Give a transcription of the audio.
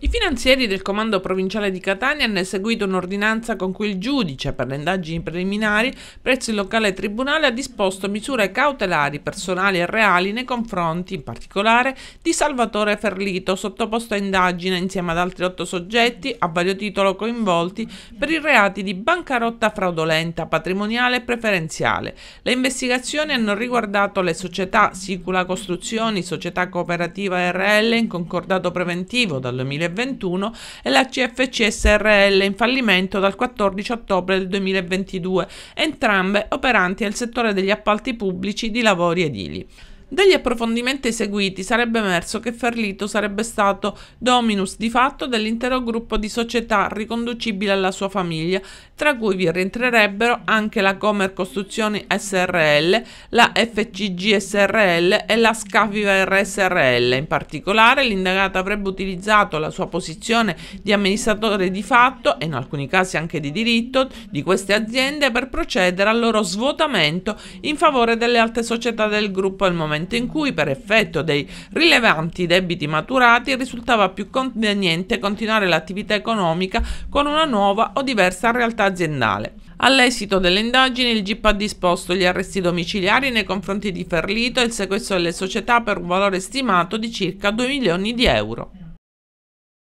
I finanzieri del comando provinciale di Catania hanno eseguito un'ordinanza con cui il giudice per le indagini preliminari presso il locale tribunale ha disposto misure cautelari personali e reali nei confronti, in particolare, di Salvatore Ferlito, sottoposto a indagine insieme ad altri otto soggetti a vario titolo coinvolti per i reati di bancarotta fraudolenta, patrimoniale e preferenziale. Le investigazioni hanno riguardato le società Sicula Costruzioni, Società Cooperativa RL in concordato preventivo dal 2020 2021 e la CFC SRL in fallimento dal 14 ottobre del 2022, entrambe operanti nel settore degli appalti pubblici di lavori edili. Dagli approfondimenti eseguiti sarebbe emerso che Ferlito sarebbe stato dominus di fatto dell'intero gruppo di società riconducibili alla sua famiglia, tra cui vi rientrerebbero anche la Comer Costruzioni SRL, la FCG SRL e la Scafiver SRL. In particolare l'indagato avrebbe utilizzato la sua posizione di amministratore di fatto e in alcuni casi anche di diritto di queste aziende per procedere al loro svuotamento in favore delle altre società del gruppo al momento momento in cui, per effetto dei rilevanti debiti maturati, risultava più conveniente continuare l'attività economica con una nuova o diversa realtà aziendale. All'esito delle indagini, il GIP ha disposto gli arresti domiciliari nei confronti di Ferlito e il sequestro delle società per un valore stimato di circa 2 milioni di euro.